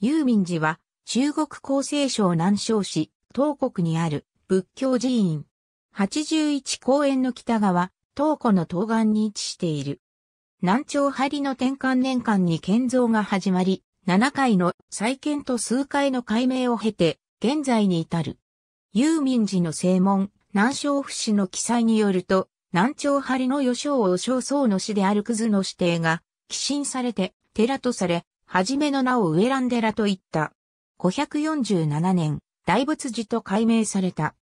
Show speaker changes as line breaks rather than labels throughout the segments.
ユーミン寺は中国厚生省南昌市東国にある仏教寺院。81公園の北側、東湖の東岸に位置している。南朝張の転換年間に建造が始まり、7回の再建と数回の改名を経て、現在に至る。ユーミン寺の正門、南昌府市の記載によると、南朝張の余正王正僧の死であるクズの指定が、寄進されて、寺とされ、はじめの名をウランデラと言った。547年、大仏寺と改名された。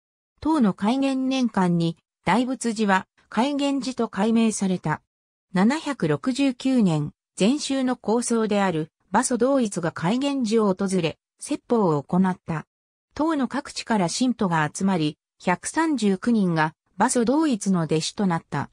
唐の開元年間に、大仏寺は開元寺と改名された。769年、禅宗の構想である、バソ同一が開元寺を訪れ、説法を行った。唐の各地から信徒が集まり、139人がバソ同一の弟子となった。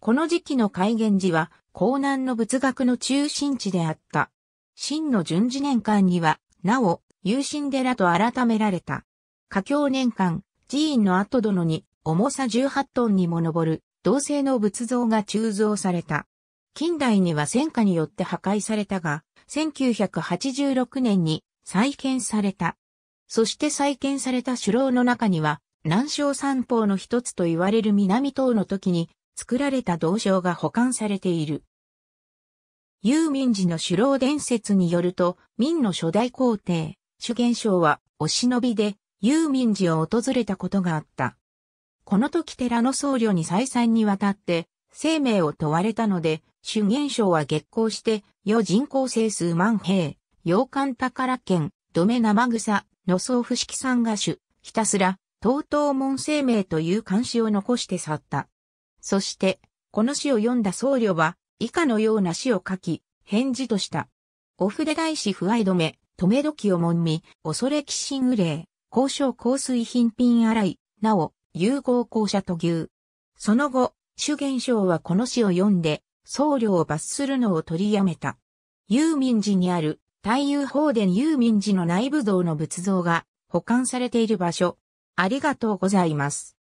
この時期の開元寺は、江南の仏学の中心地であった。真の順次年間には、なお、有心寺と改められた。華経年間、寺院の後殿に、重さ18トンにも上る、銅製の仏像が鋳造された。近代には戦火によって破壊されたが、1986年に再建された。そして再建された首楼の中には、南昌三宝の一つと言われる南塔の時に作られた銅像が保管されている。ユーミン寺の首老伝説によると、民の初代皇帝、主元将はお忍びでユーミン寺を訪れたことがあった。この時寺の僧侶に再三にわたって、生命を問われたので、主元将は激行して、余人口生数万兵、洋館宝剣、土目、生草、の草、不式三賀主、ひたすら、東東門生命という漢詩を残して去った。そして、この詩を読んだ僧侶は、以下のような詩を書き、返事とした。お筆大師不愛止め、止め時をもんみ、恐れ寄進憂交渉香水品品洗い、なお、融合校舎と牛。その後、主元章はこの詩を読んで、僧侶を罰するのを取りやめた。幽民寺にある、大遊法殿幽民寺の内部像の仏像が保管されている場所。ありがとうございます。